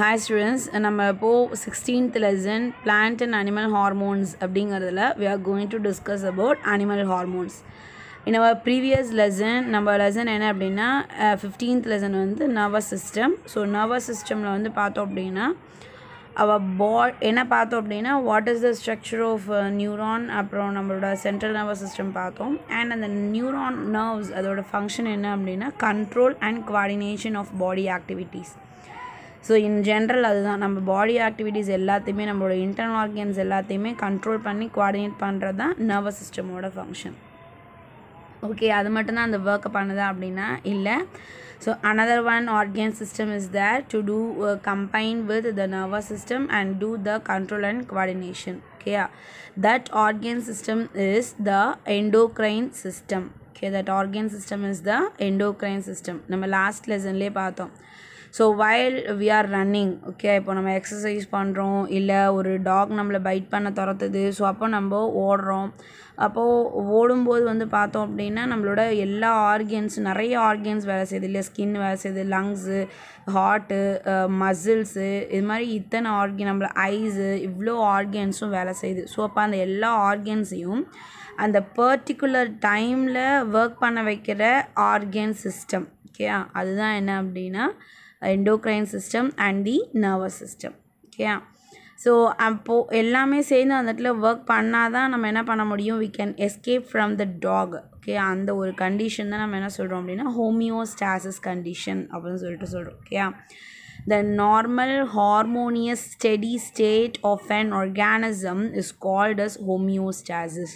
Hi students நம்ம இப்போது sixteenth lesson plant and animal hormones அப்படிங்கிறதுல we are going to discuss about animal hormones in our previous lesson நம்ம lesson என்ன அப்படின்னா fifteenth lesson வந்து nervous system so nervous சிஸ்டமில் வந்து பார்த்தோம் அப்படின்னா அவள் பா என்ன பார்த்தோம் அப்படின்னா what is the structure of neuron அப்புறம் நம்மளோட சென்ட்ரல் நர்வஸ் சிஸ்டம் பார்த்தோம் அண்ட் அந்த நியூரான் நர்வ்ஸ் அதோடய ஃபங்க்ஷன் என்ன அப்படின்னா control and coordination of body activities so in general அதுதான் நம்ம பாடி ஆக்டிவிட்டீஸ் எல்லாத்தையுமே நம்மளோட இன்டர்னல் ஆர்கன்ஸ் எல்லாத்தையுமே கண்ட்ரோல் பண்ணி குவார்டினேட் பண்ணுறது தான் நர்வஸ் சிஸ்டமோட ஃபங்க்ஷன் ஓகே அது மட்டும்தான் அந்த ஒர்க்கை பண்ணுதா அப்படின்னா இல்லை so another one organ system is there to do combine with the nervous system and do the control and coordination ஓகேயா that organ system is the endocrine system okay that organ system is the endocrine system நம்ம last லெசன்லேயே பார்த்தோம் so வயல் we are running okay இப்போ நம்ம exercise பண்ணுறோம் இல்லை ஒரு டாக் நம்மளை பைட் பண்ண துரத்துது ஸோ அப்போ நம்ம ஓடுறோம் அப்போது ஓடும்போது வந்து பார்த்தோம் அப்படின்னா நம்மளோட எல்லா ஆர்கன்ஸ் நிறைய ஆர்கன்ஸ் வேலை செய்யுது இல்லை ஸ்கின் வேலை செய்யுது லங்ஸு ஹார்ட்டு மசில்ஸு இது மாதிரி இத்தனை ஆர்கன் நம்மள ஐஸு இவ்வளோ ஆர்கன்ஸும் வேலை செய்யுது ஸோ அப்போ அந்த எல்லா ஆர்கன்ஸையும் அந்த பர்டிகுலர் டைமில் ஒர்க் பண்ண வைக்கிற ஆர்கன் சிஸ்டம் ஓகே அதுதான் என்ன அப்படின்னா endocrine system and the nervous system ஓகேயா ஸோ அப்போது எல்லாமே சேர்ந்து அந்த இடத்துல ஒர்க் பண்ணால் தான் நம்ம என்ன பண்ண முடியும் we can escape from the dog okay அந்த ஒரு கண்டிஷன் தான் நம்ம என்ன சொல்கிறோம் அப்படின்னா ஹோமியோஸ்டாசிஸ் கண்டிஷன் அப்படின்னு சொல்லிட்டு சொல்கிறோம் ஓகேயா the normal harmonious steady state of an organism is called as homeostasis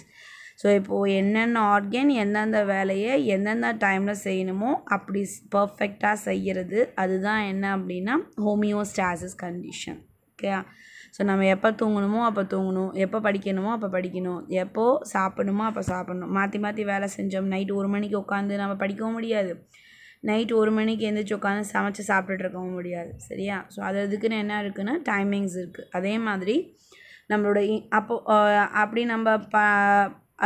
so இப்போது என்னென்ன ஆர்கன் எந்தெந்த வேலையை எந்தெந்த டைமில் செய்யணுமோ அப்படி பர்ஃபெக்டாக செய்கிறது அதுதான் என்ன அப்படின்னா ஹோமியோஸ்டாசிஸ் கண்டிஷன் ஓகே ஸோ நம்ம எப்போ தூங்கணுமோ அப்போ தூங்கணும் எப்போ படிக்கணுமோ அப்போ படிக்கணும் எப்போ சாப்பிடணுமோ அப்போ சாப்பிடணும் மாற்றி மாற்றி வேலை செஞ்சோம் நைட் ஒரு மணிக்கு உட்காந்து நம்ம படிக்கவும் முடியாது நைட் ஒரு மணிக்கு எந்திரிச்சு உட்காந்து சமைச்சு சாப்பிட்டுட்டு இருக்கவும் முடியாது சரியா ஸோ அது அதுக்குன்னு என்ன இருக்குன்னா டைமிங்ஸ் இருக்குது அதே மாதிரி நம்மளோட அப்போ அப்படி நம்ம ப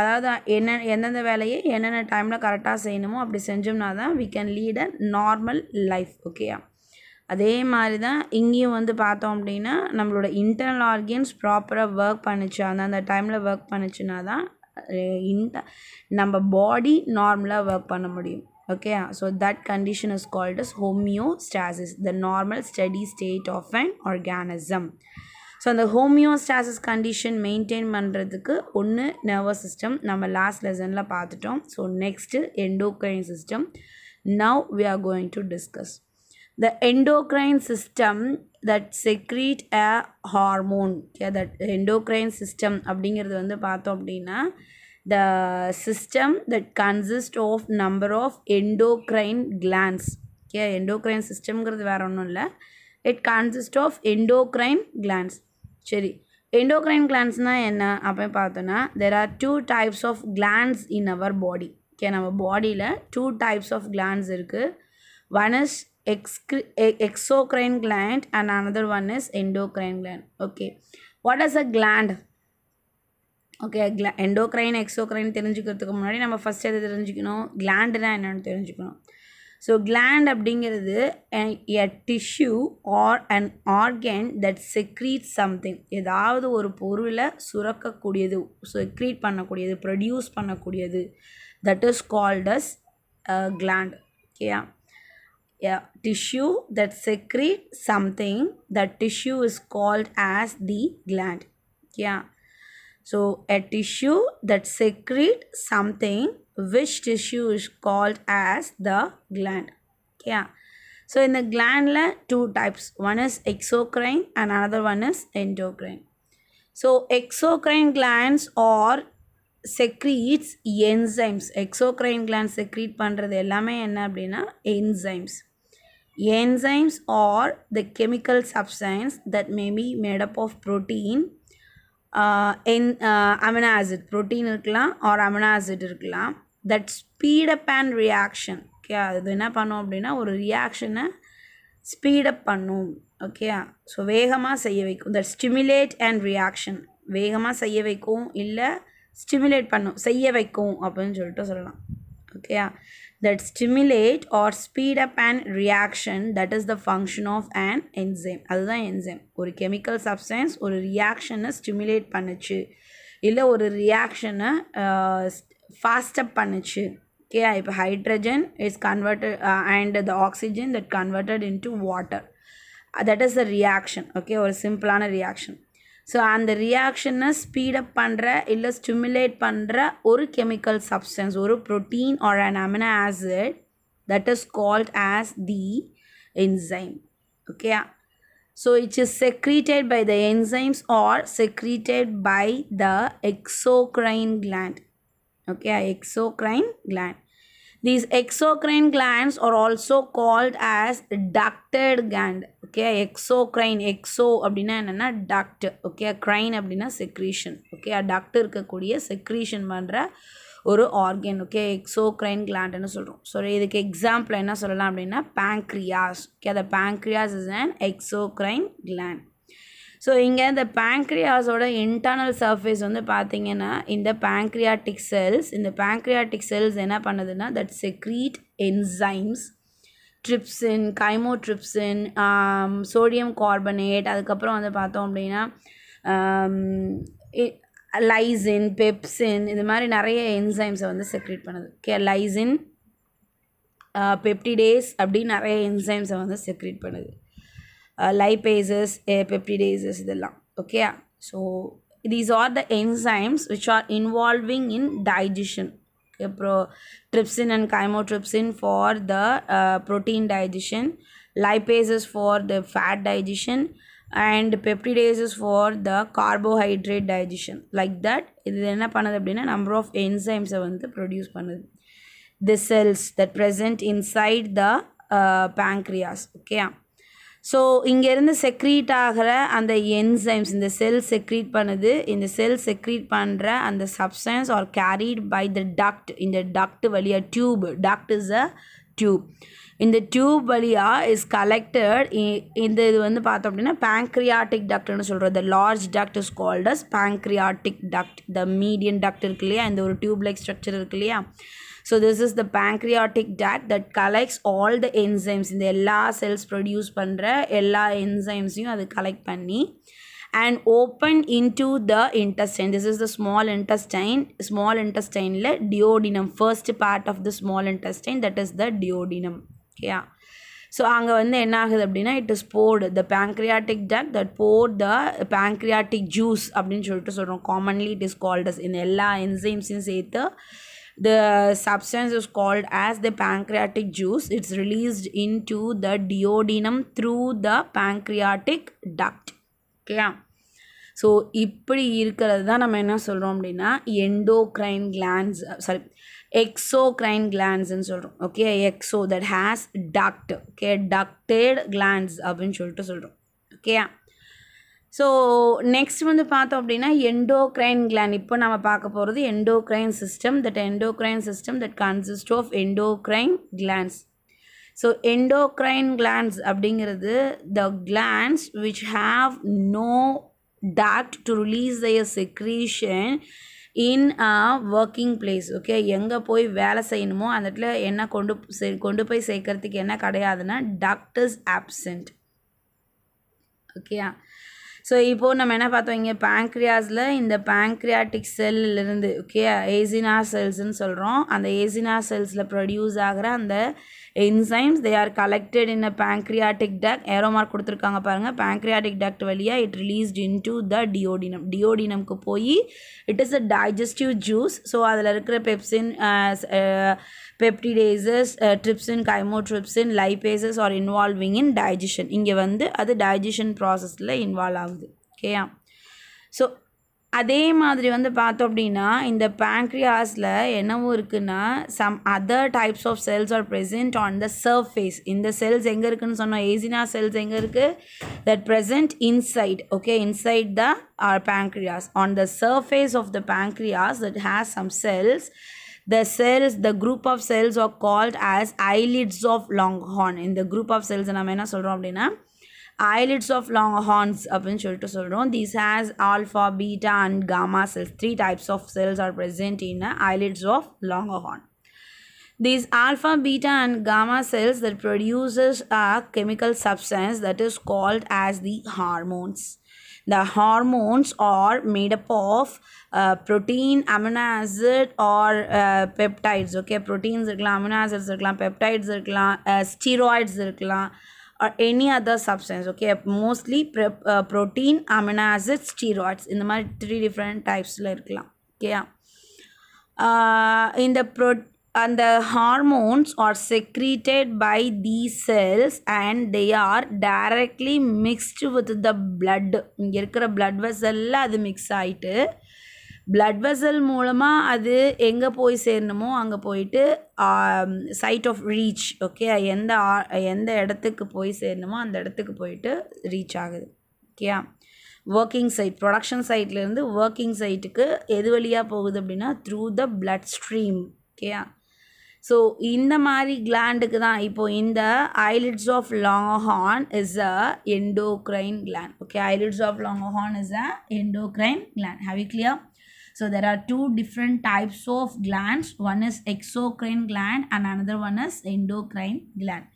அதாவது என்ன எந்தெந்த வேலையை என்னென்ன டைமில் கரெக்டாக செய்யணுமோ அப்படி செஞ்சோம்னா தான் we can lead a normal life ஓகேயா அதே மாதிரி தான் இங்கேயும் வந்து பார்த்தோம் அப்படின்னா நம்மளோட இன்டர்னல் ஆர்கியன்ஸ் ப்ராப்பராக ஒர்க் பண்ணிச்சு அந்தந்த டைமில் ஒர்க் பண்ணிச்சுனா தான் இன்ட நம்ம பாடி நார்மலாக ஒர்க் பண்ண முடியும் okay so that condition is called is homeostasis the normal study state of and organism so அந்த ஹோமியோஸ்டாசிஸ் கண்டிஷன் மெயின்டைன் பண்ணுறதுக்கு ஒன்று நர்வஸ் சிஸ்டம் நம்ம லாஸ்ட் லெசனில் பார்த்துட்டோம் so next endocrine system now we are going to discuss the endocrine system that secrete a hormone okay that endocrine system அப்படிங்கிறது வந்து பார்த்தோம் அப்படின்னா the system that consist of number of endocrine glands okay endocrine சிஸ்டம்ங்கிறது வேறு ஒன்றும் இல்லை it consist of endocrine glands சரி endocrine கிளான்ஸ்னால் என்ன அப்படின்னு பார்த்தோன்னா there are two types of glands in our body okay நம்ம பாடியில் டூ டைப்ஸ் ஆஃப் கிளான்ஸ் இருக்குது ஒன் இஸ் எக்ஸ்க்ரி exocrine gland and another one is endocrine gland okay what is a gland okay கிளா endocrine exocrine தெரிஞ்சுக்கிறதுக்கு முன்னாடி நம்ம first எது தெரிஞ்சுக்கணும் கிளாண்டுனா என்னென்னு தெரிஞ்சுக்கணும் ஸோ கிளாண்ட் அப்படிங்கிறது a tissue or and organ that secrete something ஏதாவது ஒரு பொருளை சுரக்கக்கூடியது செக்ரீட் பண்ணக்கூடியது ப்ரொடியூஸ் பண்ணக்கூடியது தட் இஸ் கால்டஸ் கிளாண்ட் ஓகேயா tissue that secrete something that tissue is called as the gland ஓகேயா So a tissue that secrete something which tissue is called as the gland. Yeah. So in the gland two types. One is exocrine and another one is endocrine. So exocrine glands or secretes enzymes. Exocrine glands secrete பண்ணுறது எல்லாமே என்ன அப்படின்னா enzymes. Enzymes are the chemical substance that may be made up of protein, an amino acid protein இருக்கலாம் or amino acid இருக்கலாம் that speed up and reaction okay அது என்ன பண்ணும் அப்படின்னா ஒரு ரியாக்ஷனை ஸ்பீடப் பண்ணும் ஓகே ஸோ வேகமாக செய்ய வைக்கும் தட் ஸ்டிமுலேட் அண்ட் ரியாக்ஷன் வேகமாக செய்ய வைக்கும் இல்லை ஸ்டிமுலேட் பண்ணும் செய்ய வைக்கும் அப்படின்னு சொல்லிட்டு சொல்லலாம் ஓகேயா that stimulate or speed up an reaction that is the function of an enzyme அதுதான் என்சைம் ஒரு கெமிக்கல் சப்ஸ்டன்ஸ் ஒரு ரியாக்ஷனை ஸ்டிமுலேட் பண்ணுச்சு இல்லை ஒரு ரியாக்ஷனை ஃபாஸ்டப் uh, பண்ணுச்சு ஓகே இப்போ hydrogen is converted and the oxygen that converted into water that is a reaction okay ஒரு சிம்பிளான ரியாக்ஷன் ஸோ அந்த ரியாக்ஷனை ஸ்பீடப் பண்ணுற இல்லை ஸ்டிமுலேட் பண்ணுற ஒரு கெமிக்கல் சப்ஸ்டன்ஸ் ஒரு protein or an amino acid that is called as the enzyme okay so it's is secreted by the enzymes are secreted by the exocrine gland okay exocrine gland These exocrine glands are also called as ducted gland. Okay exocrine exo அப்படின்னா என்னென்னா duct okay crine அப்படின்னா secretion okay duct இருக்கக்கூடிய secretion பண்ணுற ஒரு organ okay exocrine கிளாண்ட்னு சொல்கிறோம் so இதுக்கு example என்ன சொல்லலாம் அப்படின்னா பேங்க்ரியாஸ் ஓகே அந்த pancreas is and exocrine gland so இங்கே இந்த பேங்க்ரியாஸோட இன்டர்னல் சர்ஃபேஸ் வந்து பார்த்திங்கன்னா இந்த பேங்க்ரியாட்டிக் செல்ஸ் இந்த பேங்க்ரியாட்டிக் செல்ஸ் என்ன பண்ணுதுன்னா that secrete enzymes trypsin chymotrypsin sodium carbonate அதுக்கப்புறம் வந்து பார்த்தோம் அப்படின்னா லைசின் um, பெப்சின் இது மாதிரி நிறைய என்சைம்ஸை வந்து செக்ரேட் பண்ணுது கே லைசின் பெப்டிடேஸ் அப்படின்னு நிறைய என்சைம்ஸை வந்து செக்ரேட் பண்ணுது Uh, lipases, uh, peptidases இதெல்லாம் Okay, so these are the enzymes which are involving in digestion pro trypsin and chymotrypsin for the uh, protein digestion lipases for the fat digestion and peptidases for the carbohydrate digestion like that this என்ன பண்ணுது number of enzymes வந்து produce the cells that present inside the uh, pancreas okay so இங்கேருந்து secrete ஆகிற அந்த enzymes இந்த செல் secrete பண்ணுது இந்த செல் secrete பண்ணுற அந்த substance are carried by the duct இந்த டக்ட் வழியாக tube duct is a tube இந்த டியூப் வழியாக இஸ் கலெக்டட் இந்த இது வந்து பார்த்தோம் அப்படின்னா பேங்க்ரியாட்டிக் டக்ட்னு சொல்கிறது the large duct is called as pancreatic duct the median duct இருக்கு இல்லையா இந்த ஒரு டியூப் லைக் ஸ்ட்ரக்சர் இருக்கு இல்லையா so this is the pancreatic டேட் that collects all the enzymes இந்த எல்லா செல்ஸ் ப்ரொடியூஸ் பண்ணுற எல்லா என்சைம்ஸையும் அது கலெக்ட் பண்ணி and open into the intestine this is the small intestine small இன்டஸ்டைனில் duodenum first part of the small intestine that is the duodenum ஓகேயா so அங்கே வந்து என்ன ஆகுது அப்படின்னா it is poured the pancreatic duct that poured the pancreatic juice அப்படின்னு சொல்லிட்டு சொல்கிறோம் காமன்லி இட் இஸ் கால்டஸ் இந்த எல்லா என்சைம்ஸையும் சேர்த்து The substance is called as the pancreatic juice. It's released into the duodenum through the pancreatic duct. Okay. So இப்படி இருக்கிறது தான் நம்ம என்ன சொல்கிறோம் அப்படின்னா எண்டோக்ரைன் கிளான்ஸ் சாரி எக்ஸோக்ரைன் கிளான்ஸ்ன்னு சொல்கிறோம் okay exo that has duct okay ducted glands அப்படின்னு சொல்லிட்டு சொல்கிறோம் ஓகேயா ஸோ நெக்ஸ்ட் வந்து பார்த்தோம் அப்படின்னா எண்டோக்ரைன் கிளான் இப்போ நம்ம பார்க்க போகிறது endocrine system that endocrine system that consist of endocrine glands so endocrine glands அப்படிங்கிறது the glands which have no duct to release their secretion in a working place okay எங்கே போய் வேலை செய்யணுமோ அந்த இடத்துல என்ன கொண்டு கொண்டு போய் சேர்க்கறதுக்கு என்ன கிடையாதுன்னா டாக்டர்ஸ் ஆப்சண்ட் ஓகேயா ஸோ இப்போது நம்ம என்ன பார்த்தோம் இங்கே பேங்க்ரியாஸில் இந்த பேங்க்ரியாட்டிக் செல்லிருந்து ஓகே ஏசினா செல்ஸ்ன்னு சொல்கிறோம் அந்த ஏசினா செல்ஸில் ப்ரொடியூஸ் ஆகிற அந்த enzymes they are collected in a pancreatic duct arrow mark கொடுத்துருக்காங்க பாருங்கள் பேங்க்ரியாட்டிக் டக்ட் வழியாக it released into the duodenum டியோடினம்க்கு போய் it is a digestive juice so அதில் இருக்கிற pepsin peptidases trypsin chymotrypsin lipases are involving in digestion இங்கே வந்து அது டைஜஷன் ப்ராசஸில் இன்வால்வ் ஆகுது ஓகேயா ஸோ அதே மாதிரி வந்து பார்த்தோம் அப்படின்னா இந்த பேங்க்ரியாஸில் என்னவும் இருக்குன்னா some other types of cells are present on the surface இந்த செல்ஸ் எங்கே இருக்குதுன்னு சொன்னோம் ஏசினா செல்ஸ் எங்கே இருக்குது that present inside okay inside the or pancreas on the surface of the pancreas that has some cells the cells the group of cells are called as eyelids of longhorn the group of cells நம்ம என்ன சொல்கிறோம் அப்படின்னா eyelids of longhorns அப்படின்னு சொல்லிட்டு சொல்கிறோம் these has alpha beta and gamma cells three types of cells are present in eyelids of longhorn these alpha beta and gamma cells that produces a chemical substance that is called as the hormones the hormones are made up of uh, protein, amino acid or uh, peptides. Okay, proteins amino acids or peptides இருக்கலாம் uh, steroids or any other substance. Okay, mostly uh, protein, amino acids, steroids. Uh, in the three different types, like Okay, in the protein அந்த hormones are secreted by the cells and they are directly mixed with the the இங்கே இருக்கிற blood vessel அது mix ஆகிட்டு blood vessel மூலமாக அது எங்கே போய் சேரணுமோ அங்கே போயிட்டு சைட் ஆஃப் ரீச் ஓகே எந்த எந்த இடத்துக்கு போய் சேரணுமோ அந்த இடத்துக்கு போயிட்டு ரீச் ஆகுது ஓகேயா ஒர்க்கிங் சைட் ப்ரொடக்ஷன் சைட்லேருந்து ஒர்க்கிங் சைட்டுக்கு எது வழியாக போகுது அப்படின்னா த்ரூ த பிளட் ஸ்ட்ரீம் ஓகேயா So, in the இந்த gland, in the eyelids of long horn is a endocrine gland. Okay, eyelids of long horn is a endocrine gland. Have you clear? So there are two different types of glands. One is exocrine gland and another one is endocrine gland.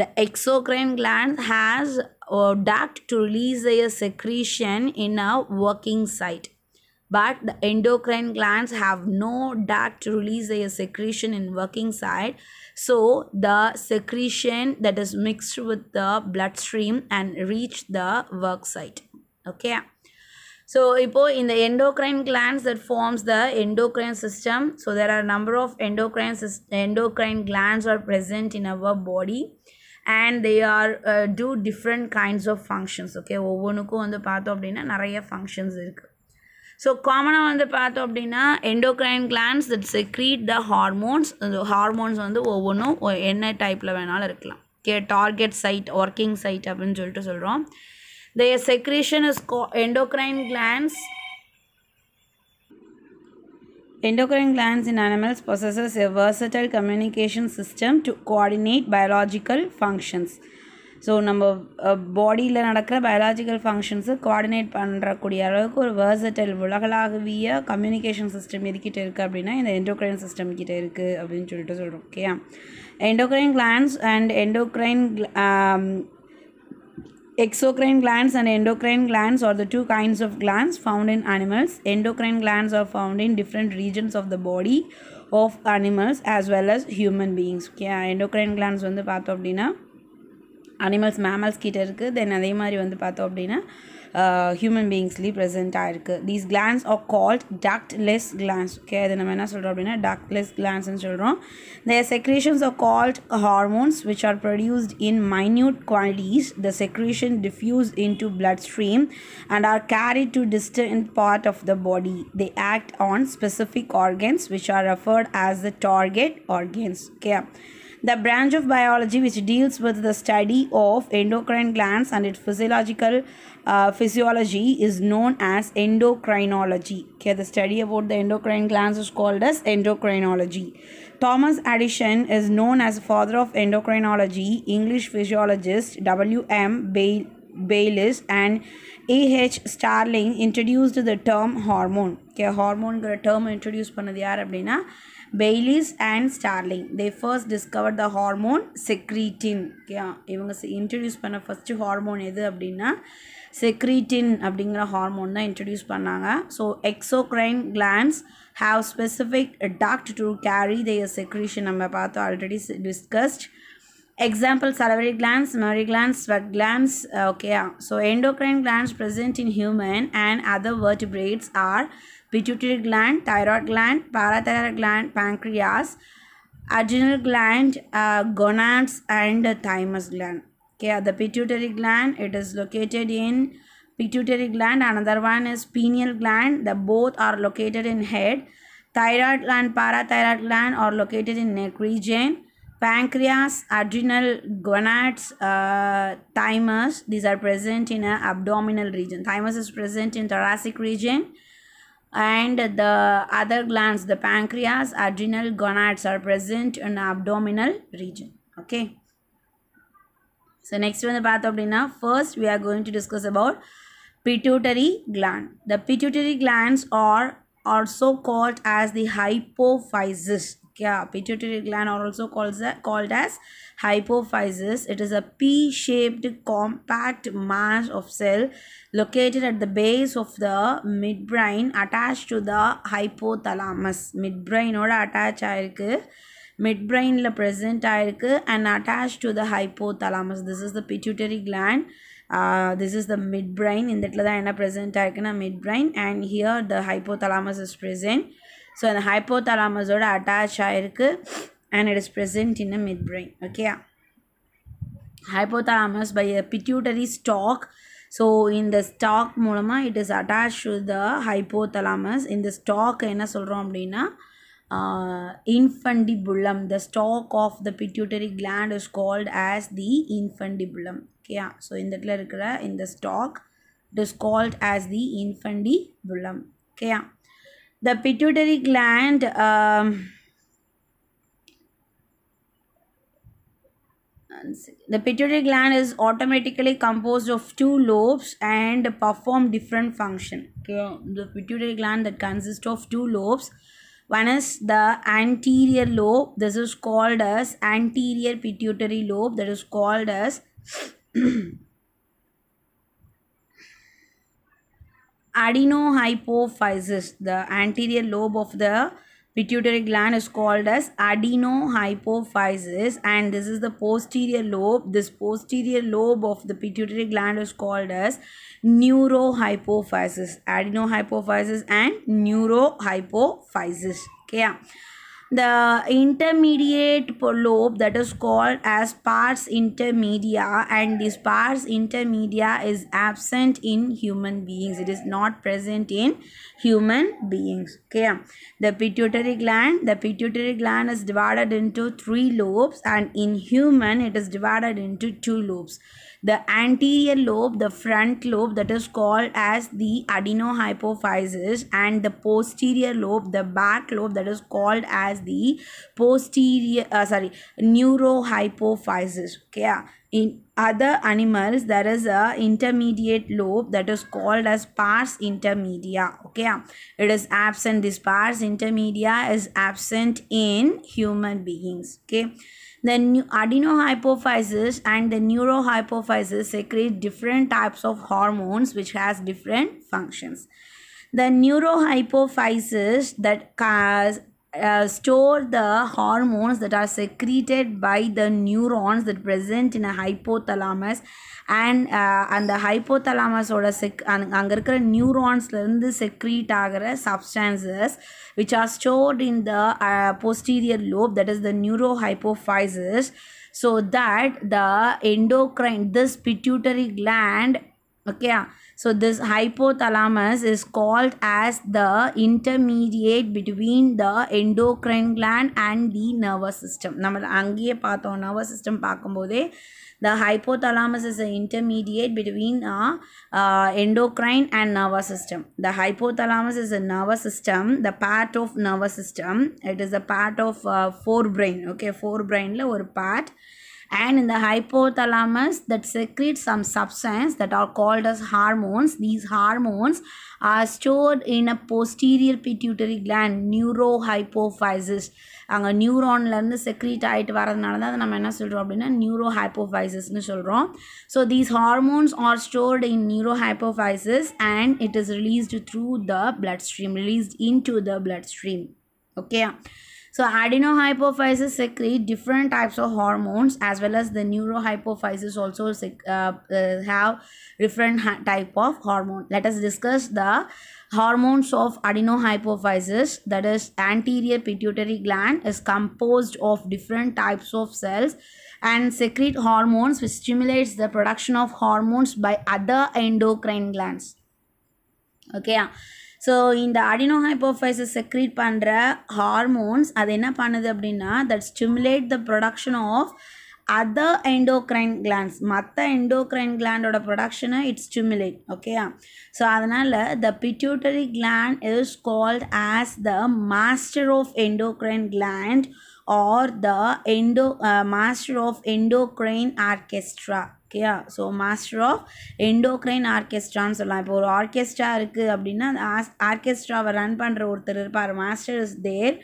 The exocrine gland has a uh, duct to release a secretion in a working site but the endocrine glands have no duct to release their secretion in working side so the secretion that is mixed with the bloodstream and reach the work site okay so in the endocrine glands that forms the endocrine system so there are number of endocrine endocrine glands are present in our body and they are two different kinds of functions okay ஒவ்வொன்றுக்கும் வந்து பார்த்தோம் அப்படின்னா நிறைய functions functions. So காமனாக வந்து பார்த்தோம் அப்படின்னா endocrine glands that secrete the hormones அந்த ஹார்மோன்ஸ் வந்து ஒவ்வொன்றும் என்ன டைப்பில் வேணாலும் இருக்கலாம் கே டார்கெட் சைட் ஒர்க்கிங் சைட் அப்படின்னு சொல்லிட்டு சொல்கிறோம் the secretion is go endocrine glands Endocrine glands in animals processes a versatile communication system to coordinate biological functions so நம்ம பாடியில் நடக்கிற பயாலாஜிக்கல் ஃபங்க்ஷன்ஸு கோஆர்டினேட் பண்ணுறக்கூடிய அளவுக்கு ஒரு வேர்சட்டல் உலகளாகவிய கம்யூனிகேஷன் சிஸ்டம் எதுக்கிட்ட இருக்குது அப்படின்னா இந்த எண்டோக்ரைன் சிஸ்டம் கிட்டே இருக்குது அப்படின்னு சொல்லிட்டு சொல்கிறோம் okay endocrine glands and endocrine exocrine glands and endocrine glands are the two kinds of glands found in animals endocrine glands are found in different regions of the body of animals as well as human beings okay endocrine glands வந்து பார்த்தோம் அப்படின்னா animals mammals கிட்ட இருக்குது தென் அதே மாதிரி வந்து பார்த்தோம் அப்படின்னா ஹியூமன் பீயிங்ஸ்லேயும் ப்ரெசென்ட் ஆகிருக்கு these glands are called ductless glands okay அது நம்ம என்ன சொல்கிறோம் அப்படின்னா டக்ட் லெஸ் கிளான்ஸ்னு சொல்கிறோம் the secretions are called hormones which are produced in minute qualities the secretion diffuse into blood stream and are carry to distant part of the body they act on specific organs which are referred as the target organs okay the branch of biology which deals with the study of endocrine glands and its physiological uh, physiology is known as endocrinology okay the study about the endocrine glands is called as endocrinology thomas addison is known as father of endocrinology english physiologist wm bayliss and A.H. Starling introduced the term hormone. ஓகே hormone term introduced by யார் அப்படின்னா Bayliss and Starling they first discover the hormone secretin okay இவங்க introduce பண்ண first hormone எது அப்படின்னா secretin அப்படிங்கிற hormone தான் introduce பண்ணாங்க so exocrine glands have specific duct to carry their secretion நம்ம பார்த்தோம் already discussed example salivary glands mammary glands sweat glands okay so endocrine glands present in human and other vertebrates are pituitary gland, thyroid gland, parathyroid gland, pancreas, adrenal gland, uh, gonads and thymus gland. Okay, uh, the pituitary gland, it is located in pituitary gland. Another one is pineal gland. The both are located in head. Thyroid gland, parathyroid gland are located in neck region pancreas, adrenal, gonads, uh, thymus, these are present in abdominal region. Thymus is present in thoracic region and the other glands the pancreas adrenal gonads are present in abdominal region okay so next one of அப்படின்னா first we are going to discuss about pituitary gland the pituitary glands are also called as the hypophysis trachea. Pituitary gland are also called, called as hypophysis. It is a P-shaped compact mass of cell located at the base of the midbrain attached to the hypothalamus. Midbrain or attach midbrain midbrainல present and attached to the hypothalamus. This is the pituitary gland. This uh, this is the midbrain இந்த இடத்துல தான் present present ஆயிருக்குன்னா midbrain and here the hypothalamus is so அந்த ஹைப்போதாலாமஸோடு attach ஆகிருக்கு and it is present in a midbrain okay hypothalamus by a pituitary stalk so இந்த stalk மூலமாக it is attach to the hypothalamus இந்த stalk என்ன சொல்கிறோம் அப்படின்னா infundibulum the stalk of the pituitary gland is called as the infundibulum ஓகேயா so இந்த இடத்துல இருக்கிற இந்த stalk it is called as the infundibulum ஓகேயா the pituitary gland um, the pituitary gland is automatically composed of two lobes and perform different function okay the pituitary gland that consists of two lobes one is the anterior lobe this is called as anterior pituitary lobe that is called as adenohypophysis. The anterior lobe of the pituitary gland is called as adenohypophysis and this is the posterior lobe. This posterior lobe of the pituitary gland is called as neurohypophysis. Adenohypophysis and neurohypophysis. Okay, yeah the intermediate lobe that is called as pars intermedia and this pars intermedia is absent in human beings it is not present in human beings okay the pituitary gland the pituitary gland is divided into three lobes and in human it is divided into two lobes the anterior lobe, the front lobe that is called as the adenohypophysis and the posterior lobe, the back lobe that is called as the posterior, uh, sorry, neurohypophysis. Okay, yeah. In other animals, there is a intermediate lobe that is called as pars intermedia. Okay, it is absent. This pars intermedia is absent in human beings. Okay. The adenohypophysis and the neurohypophysis secrete different types of hormones which has different functions. The neurohypophysis that cause uh, store the hormones that are secreted by the neurons that present in a hypothalamus and uh, and the hypothalamus or sec and neurons learn the secrete substances which are stored in the uh, posterior lobe that is the neurohypophysis so that the endocrine this pituitary gland okay so this hypothalamus is called as the intermediate between the endocrine gland and the nervous system. நம்ம nervous system the hypothalamus is the intermediate between uh, uh, endocrine and nervous system. The hypothalamus is a nervous system, the part of nervous system. It is a part of uh, forebrain. Okay, forebrain la or part and in the hypothalamus that secretes some substance that are called as hormones these hormones are stored in a posterior pituitary gland neurohypophysis அங்க நியூரான்ல இருந்து secrete ஆயிட்டு வரதுனால தான் நம்ம என்ன சொல்றோம் அப்படினா neurohypophysis னு சொல்றோம் so these hormones are stored in neurohypophysis and it is released through the bloodstream released into the bloodstream okay so adenohypophysis secrete different types of hormones as well as the neurohypophysis also uh, uh, have different type of hormone. Let us discuss the hormones of adenohypophysis that is anterior pituitary gland is composed of different types of cells and secrete hormones which stimulates the production of hormones by other endocrine glands. Okay. Yeah. So இந்த adenohypophysis secrete பண்ணுற hormones அது என்ன பண்ணுது அப்படின்னா that stimulate the production of other endocrine glands மற்ற endocrine கிளாண்டோட ப்ரொடக்ஷனை it's stimulate ஓகேயா ஸோ அதனால் the pituitary gland is called as the master of endocrine gland or the endo master of endocrine orchestra ஓகேயா ஸோ மாஸ்டர் ஆஃப் எண்டோக்ரைன் ஆர்கெஸ்ட்ரான்னு சொல்லலாம் இப்போ ஒரு ஆர்கெஸ்ட்ரா இருக்குது அப்படின்னா ஆஸ் ஆர்கெஸ்ட்ராவை ரன் பண்ணுற ஒருத்தர் இருப்பார் master is there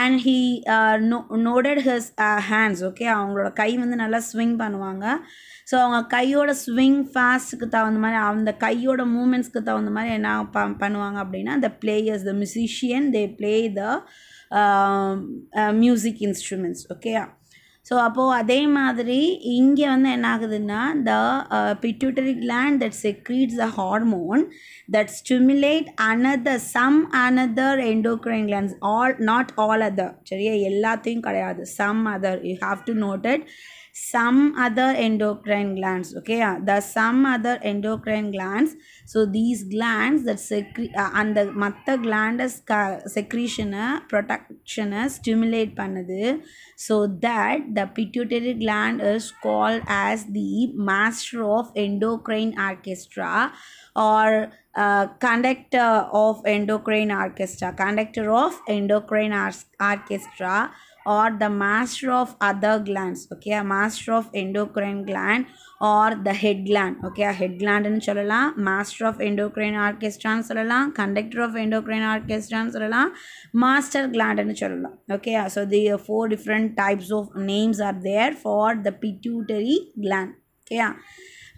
and he no noted his hands okay அவங்களோட கை வந்து நல்லா ஸ்விங் பண்ணுவாங்க ஸோ அவங்க கையோட ஸ்விங் ஃபாஸ்ட்டுக்கு தகுந்த மாதிரி அந்த கையோட மூமெண்ட்ஸ்க்கு தகுந்த மாதிரி என்ன ப பண்ணுவாங்க அப்படின்னா the players the musician they play the music instruments ஓகேயா ஸோ அப்போது அதே மாதிரி இங்கே வந்து என்ன ஆகுதுன்னா the pituitary gland that secretes a hormone that stimulate another some another endocrine glands all not all other சரியா எல்லாத்தையும் கிடையாது some other you have to noted some other endocrine glands okay uh, the some other endocrine glands so these glands that secrete uh, and the மற்ற glands production protectionை stimulate Panade so that the pituitary gland is called as the master of endocrine orchestra or uh, conductor of endocrine orchestra conductor of endocrine orchestra or the master of other glands okay a master of endocrine gland or the head gland okay a head gland னு chalala master of endocrine orchestra chalala conductor of endocrine orchestra chalala master gland னு chalala, okay so the four different types of names are there for the pituitary gland okay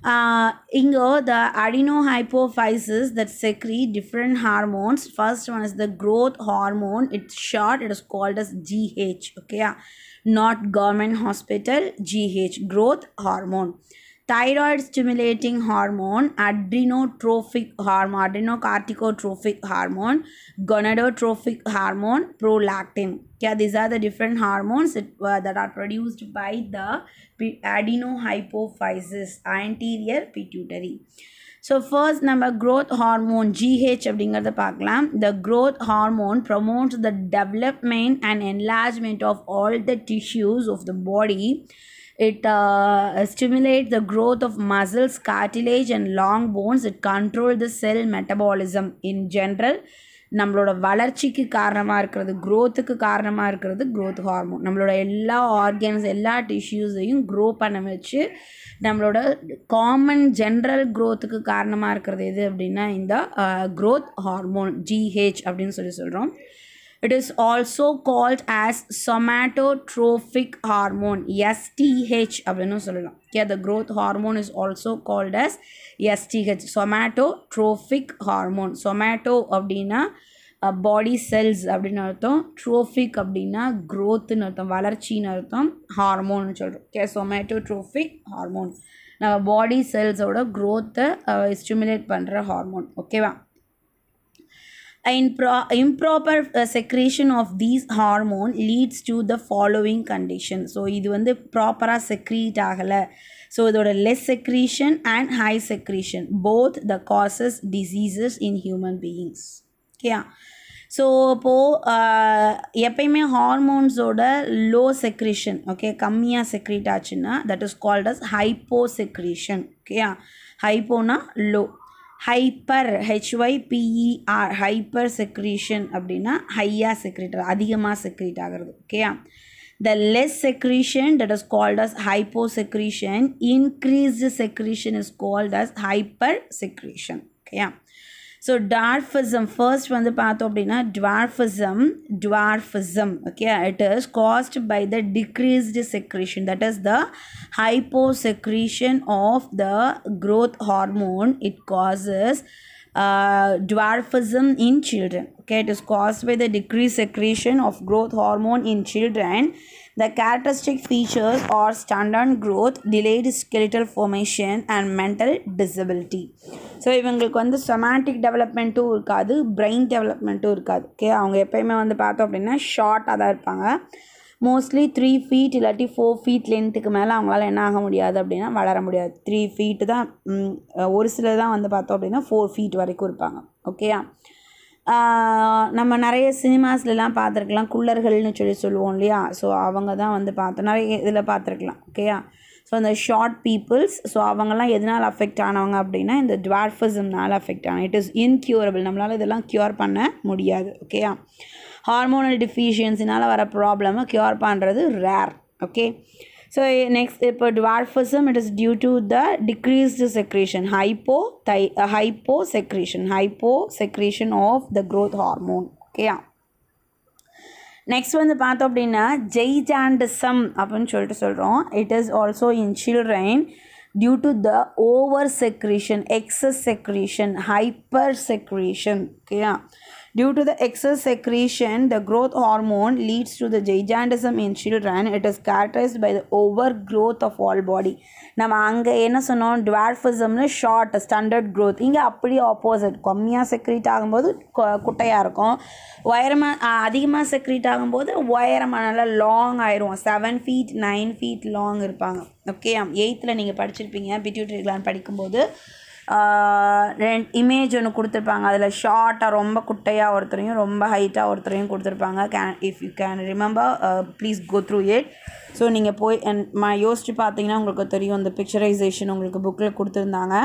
uh, ingo the adenohypophysis that secrete different hormones first one is the growth hormone it's short it is called as gh okay yeah not government hospital gh growth hormone thyroid stimulating hormone, adrenotrophic hormone, adrenocorticotropic hormone, gonadotrophic hormone, prolactin. Yeah, these are the different hormones that, uh, are produced by the adenohypophysis, anterior pituitary. So first நம்ம growth hormone GH அப்படிங்கிறத பார்க்கலாம் the growth hormone promotes the development and enlargement of all the tissues of the it uh, stimulates the growth of muscles cartilage and long bones it control the cell metabolism in general நம்மளோட வளர்ச்சிக்கு காரணமாக இருக்கிறது க்ரோத்துக்கு காரணமாக இருக்கிறது growth hormone நம்மளோட எல்லா organs எல்லா டிஷ்யூஸையும் grow பண்ண வச்சு நம்மளோட காமன் ஜென்ரல் க்ரோத்துக்கு காரணமாக இருக்கிறது எது அப்படின்னா இந்த க்ரோத் ஹார்மோன் ஜிஹெச் அப்படின்னு சொல்லி சொல்கிறோம் It is also called as somatotrophic hormone, STH. அப்படின்னு சொல்லலாம் okay, the growth hormone is also called as STH, somatotrophic hormone. Somato அப்படின்னா பாடி uh, செல்ஸ் அப்படின்னு அர்த்தம் ட்ரோஃபிக் அப்படின்னா க்ரோத்துன்னு அர்த்தம் வளர்ச்சின்னு அர்த்தம் ஹார்மோன் சொல்கிறோம் ஓகே சொமேட்டோ ட்ரோஃபிக் ஹார்மோன் நம்ம பாடி செல்ஸோட க்ரோத்தை ஸ்டிமுலேட் பண்ணுற ஹார்மோன் ஓகேவா Impro- improper uh, secretion of these hormone leads to the following condition so இது வந்து ப்ராப்பராக செக்ரீட் ஆகலை ஸோ இதோட less secretion and high secretion both the causes diseases in human beings ஓகேயா ஸோ இப்போது எப்பயுமே ஹார்மோன்ஸோட லோ செக்ரீஷன் ஓகே கம்மியாக செக்ரீட் ஆச்சுன்னா that is called as hypo secretion ஓகேயா ஹைப்போனா low hyper H Y P E R hyper secretion அப்படின்னா ஹையாக செக்ரேட் அதிகமாக செக்ரேட் ஆகிறது ஓகேயா the less secretion that is called as hypo secretion increased secretion is called as hyper secretion ஓகேயா So dwarfism, first one the path of dinner, dwarfism, dwarfism, okay, it is caused by the decreased secretion, that is the hyposecretion of the growth hormone, it causes uh, dwarfism in children. Okay, it is caused by the decreased secretion of growth hormone in children. The characteristic features are stunted growth, delayed skeletal formation and mental disability. So இவங்களுக்கு வந்து somatic டெவலப்மெண்ட்டும் இருக்காது brain டெவலப்மெண்ட்டும் இருக்காது okay அவங்க எப்பயுமே வந்து பார்த்தோம் அப்படின்னா ஷார்ட்டாக தான் இருப்பாங்க மோஸ்ட்லி த்ரீ ஃபீட் இல்லாட்டி ஃபோர் ஃபீட் லென்த்துக்கு மேலே அவங்களால என்ன ஆக முடியாது அப்படின்னா வளர முடியாது த்ரீ ஃபீட்டு தான் ஒரு சிலர் தான் வந்து பார்த்தோம் அப்படின்னா ஃபோர் ஃபீட் வரைக்கும் இருப்பாங்க ஓகேயா நம்ம நிறைய சினிமாஸ்லலாம் பார்த்துருக்கலாம் குள்ளர்கள்னு சொல்லி சொல்லுவோம் இல்லையா ஸோ அவங்க தான் வந்து பார்த்தோம் நிறைய இதில் பார்த்துருக்கலாம் ஓகேயா ஸோ அந்த ஷார்ட் பீப்புள்ஸ் ஸோ அவங்கெல்லாம் எதனால் அஃபெக்ட் ஆனவங்க அப்படின்னா இந்த டுவார்ஃபிசம்னால அஃபெக்ட் ஆனால் இட் இஸ் இன்க்யூரபிள் நம்மளால் இதெல்லாம் க்யூர் பண்ண முடியாது ஓகேயா ஹார்மோனல் டிஃபிஷியன்சினால் வர ப்ராப்ளமை க்யூர் பண்ணுறது ரேர் ஓகே ஸோ நெக்ஸ்ட் இப்போ dwarfism it is due to the decreased secretion hypo thy hypo secretion hypo secretion of the growth hormone ஓகேயா நெக்ஸ்ட் வந்து பார்த்தோம் அப்படின்னா ஜெய்ஜாண்டிசம் அப்படின்னு சொல்லிட்டு சொல்கிறோம் it is also in children due to the over secretion excess secretion hyper secretion ஓகேயா Due to the excess secretion, the growth hormone leads to the gigantism in children. It is characterized by the overgrowth of all body. நம்ம அங்கே என்ன சொன்னோம் டுவார்ஃபிசம்னு short standard growth இங்கே அப்படியே opposite கம்மியாக secrete ஆகும்போது குட்டையாக இருக்கும் உயரமாக அதிகமாக செக்ரீட் ஆகும்போது உயரமாக நல்லா லாங் ஆயிரும் seven feet nine feet long இருப்பாங்க ஓகே எயித்தில் நீங்கள் படிச்சிருப்பீங்க பிட்யூட்ரி கிளான் படிக்கும்போது ரெண்ட் இமேஜ் ஒன்று கொடுத்துருப்பாங்க அதில் ஷார்ட்டாக ரொம்ப குட்டையாக ஒருத்தரையும் ரொம்ப ஹைட்டாக ஒருத்தரையும் கொடுத்துருப்பாங்க can if you can remember please go through it so நீங்கள் போய் ம யோசிச்சு பார்த்தீங்கன்னா உங்களுக்கு தெரியும் அந்த பிக்சரைசேஷன் உங்களுக்கு புக்கில் கொடுத்துருந்தாங்க